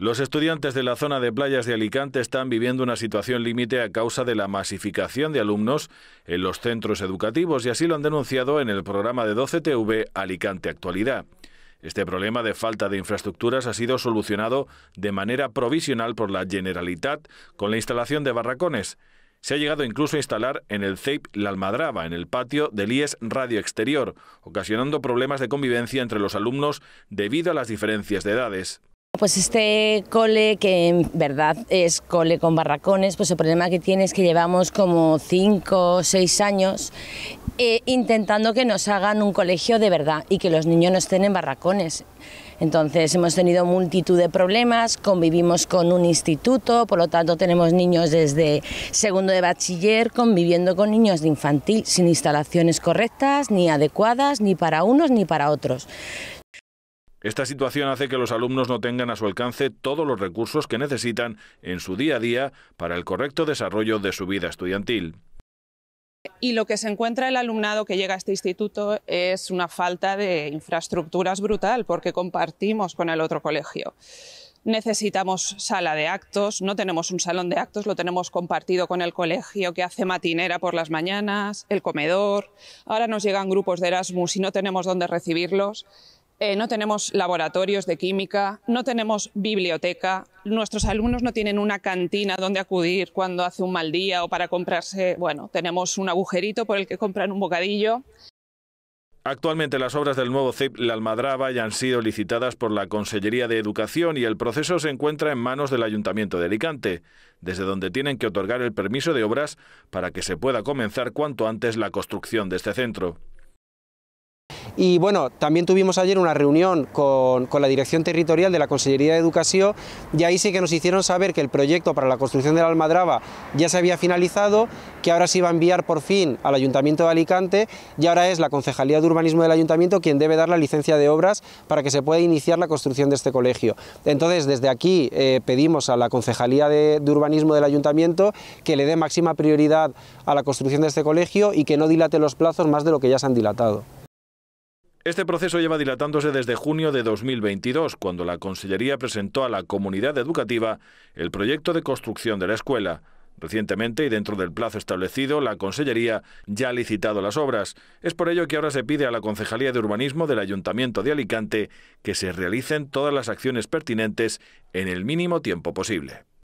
Los estudiantes de la zona de playas de Alicante están viviendo una situación límite a causa de la masificación de alumnos en los centros educativos y así lo han denunciado en el programa de 12TV Alicante Actualidad. Este problema de falta de infraestructuras ha sido solucionado de manera provisional por la Generalitat con la instalación de barracones. Se ha llegado incluso a instalar en el CEIP La Almadraba, en el patio del IES Radio Exterior, ocasionando problemas de convivencia entre los alumnos debido a las diferencias de edades. Pues este cole, que en verdad es cole con barracones, pues el problema que tiene es que llevamos como 5 o 6 años eh, intentando que nos hagan un colegio de verdad y que los niños no estén en barracones. Entonces hemos tenido multitud de problemas, convivimos con un instituto, por lo tanto tenemos niños desde segundo de bachiller conviviendo con niños de infantil sin instalaciones correctas, ni adecuadas, ni para unos ni para otros. Esta situación hace que los alumnos no tengan a su alcance todos los recursos que necesitan en su día a día para el correcto desarrollo de su vida estudiantil. Y lo que se encuentra el alumnado que llega a este instituto es una falta de infraestructuras brutal, porque compartimos con el otro colegio. Necesitamos sala de actos, no tenemos un salón de actos, lo tenemos compartido con el colegio que hace matinera por las mañanas, el comedor. Ahora nos llegan grupos de Erasmus y no tenemos dónde recibirlos. Eh, no tenemos laboratorios de química, no tenemos biblioteca, nuestros alumnos no tienen una cantina donde acudir cuando hace un mal día o para comprarse, bueno, tenemos un agujerito por el que compran un bocadillo. Actualmente las obras del nuevo CEP La Almadraba ya han sido licitadas por la Consellería de Educación y el proceso se encuentra en manos del Ayuntamiento de Alicante, desde donde tienen que otorgar el permiso de obras para que se pueda comenzar cuanto antes la construcción de este centro. Y bueno, también tuvimos ayer una reunión con, la Dirección Territorial de la Consellería de Educación y ahí sí que nos hicieron saber que el proyecto para la construcción de la Almadraba ya se había finalizado, que ahora se iba a enviar por fin al Ayuntamiento de Alicante y ahora es la Concejalía de Urbanismo del Ayuntamiento quien debe dar la licencia de obras para que se pueda iniciar la construcción de este colegio. Entonces, desde aquí eh, pedimos a la Concejalía de Urbanismo del Ayuntamiento que le dé máxima prioridad a la construcción de este colegio y que no dilate los plazos más de lo que ya se han dilatado. Este proceso lleva dilatándose desde junio de 2022, cuando la Consellería presentó a la comunidad educativa el proyecto de construcción de la escuela. Recientemente y dentro del plazo establecido, la Consellería ya ha licitado las obras. Es por ello que ahora se pide a la Concejalía de Urbanismo del Ayuntamiento de Alicante que se realicen todas las acciones pertinentes en el mínimo tiempo posible.